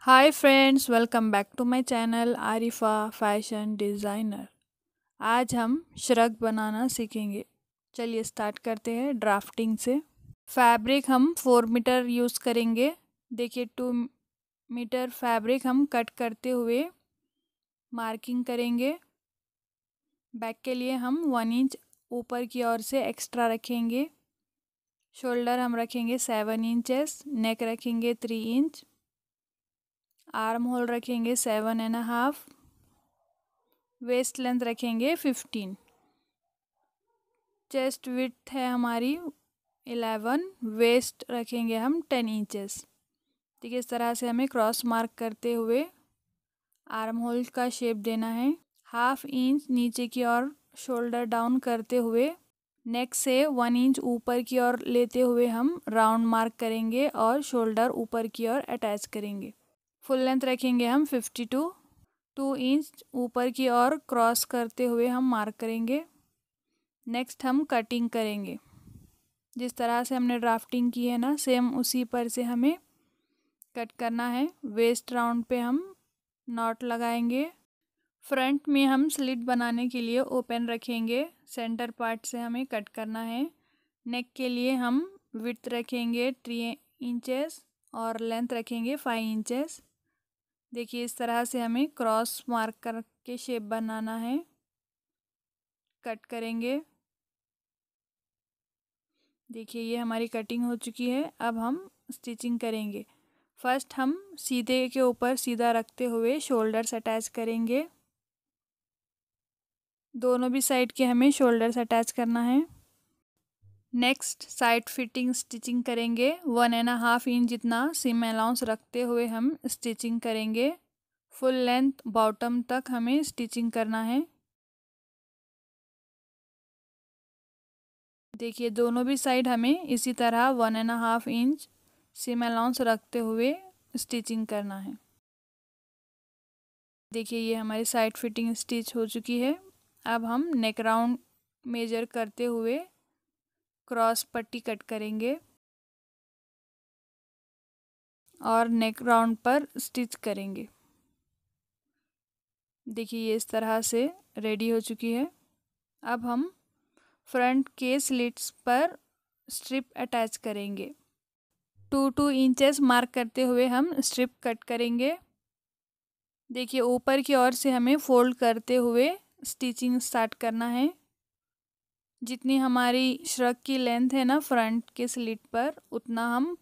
hi friends welcome back to my channel Arifa fashion designer आज हम shrug बनाना सीखेंगे चलिए स्टार्ट करते हैं ड्राफ्टिंग से फैब्रिक हम फोर मीटर यूज़ करेंगे देखिए टू मीटर फैब्रिक हम कट करते हुए मार्किंग करेंगे बैक के लिए हम वन इंच ऊपर की ओर से एक्स्ट्रा रखेंगे शोल्डर हम रखेंगे सेवन इंचेस नेक रखेंगे थ्री इंच आर्म होल रखेंगे seven and half waist length रखेंगे फिफ्टीन चेस्ट विथ है हमारी एलेवन वेस्ट रखेंगे हम टेन इंचेस ठीक है इस तरह से हमें क्रॉस मार्क करते हुए आर्म होल का शेप देना है हाफ इंच नीचे की ओर शोल्डर डाउन करते हुए नेक से वन इंच ऊपर की ओर लेते हुए हम राउंड मार्क करेंगे और शोल्डर ऊपर की ओर अटैच करेंगे फुल लेंथ रखेंगे हम फिफ्टी टू टू इंच ऊपर की ओर क्रॉस करते हुए हम मार्क करेंगे नेक्स्ट हम कटिंग करेंगे जिस तरह से हमने ड्राफ्टिंग की है ना सेम उसी पर से हमें कट करना है वेस्ट राउंड पे हम नॉट लगाएंगे फ्रंट में हम स्लिट बनाने के लिए ओपन रखेंगे सेंटर पार्ट से हमें कट करना है नेक के लिए हम विथ रखेंगे थ्री इंचेस और लेंथ रखेंगे फाइव इंचेस देखिए इस तरह से हमें क्रॉस मार्क करके शेप बनाना है कट करेंगे देखिए ये हमारी कटिंग हो चुकी है अब हम स्टिचिंग करेंगे फर्स्ट हम सीधे के ऊपर सीधा रखते हुए शोल्डर्स अटैच करेंगे दोनों भी साइड के हमें शोल्डर्स अटैच करना है नेक्स्ट साइड फिटिंग स्टिचिंग करेंगे वन एंड हाफ इंच जितना सीम अलाउंस रखते हुए हम स्टिचिंग करेंगे फुल लेंथ बॉटम तक हमें स्टिचिंग करना है देखिए दोनों भी साइड हमें इसी तरह one and half inch seam allowance रखते हुए स्टिचिंग करना है देखिए ये हमारी साइड फिटिंग स्टिच हो चुकी है अब हम नेक राउंड मेजर करते हुए क्रॉस पट्टी कट करेंगे और नेक राउंड पर स्टिच करेंगे देखिए ये इस तरह से रेडी हो चुकी है अब हम फ्रंट के स्लिट्स पर स्ट्रिप अटैच करेंगे टू टू इंचेस मार्क करते हुए हम स्ट्रिप कट करेंगे देखिए ऊपर की ओर से हमें फोल्ड करते हुए स्टिचिंग स्टार्ट करना है जितनी हमारी श्रग की लेंथ है ना फ्रंट के स्लिट पर उतना हम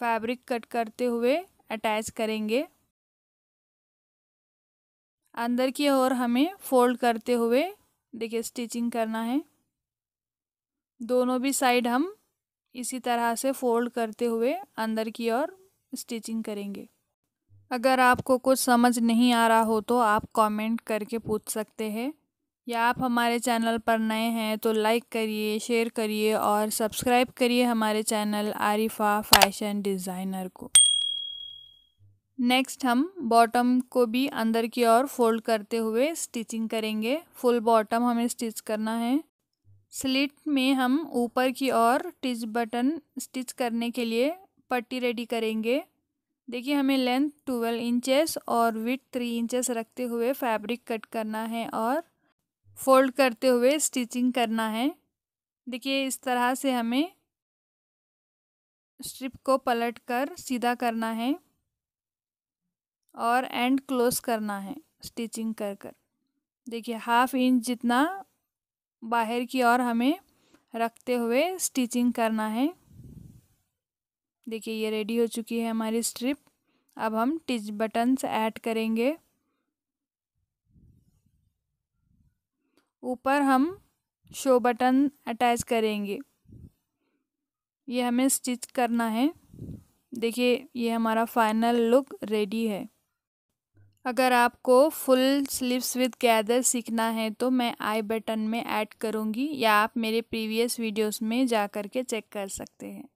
फैब्रिक कट करते हुए अटैच करेंगे अंदर की ओर हमें फोल्ड करते हुए देखिए स्टिचिंग करना है दोनों भी साइड हम इसी तरह से फोल्ड करते हुए अंदर की ओर स्टिचिंग करेंगे अगर आपको कुछ समझ नहीं आ रहा हो तो आप कमेंट करके पूछ सकते हैं या आप हमारे चैनल पर नए हैं तो लाइक करिए शेयर करिए और सब्सक्राइब करिए हमारे चैनल आरिफा फैशन डिज़ाइनर को नेक्स्ट हम बॉटम को भी अंदर की ओर फोल्ड करते हुए स्टिचिंग करेंगे फुल बॉटम हमें स्टिच करना है स्लिट में हम ऊपर की ओर टिच बटन स्टिच करने के लिए पट्टी रेडी करेंगे देखिए हमें लेंथ ट्वेल्व इंचेस और विथ थ्री इंचेस रखते हुए फैब्रिक कट करना है और फोल्ड करते हुए स्टिचिंग करना है देखिए इस तरह से हमें स्ट्रिप को पलट कर सीधा करना है और एंड क्लोज करना है स्टिचिंग कर कर देखिए हाफ इंच जितना बाहर की ओर हमें रखते हुए स्टिचिंग करना है देखिए ये रेडी हो चुकी है हमारी स्ट्रिप अब हम टिच बटन्स ऐड करेंगे ऊपर हम शो बटन अटैच करेंगे ये हमें स्टिच करना है देखिए ये हमारा फाइनल लुक रेडी है अगर आपको फुल स्लीव्स विद गैदर सीखना है तो मैं आई बटन में ऐड करूँगी या आप मेरे प्रीवियस वीडियोस में जा कर के चेक कर सकते हैं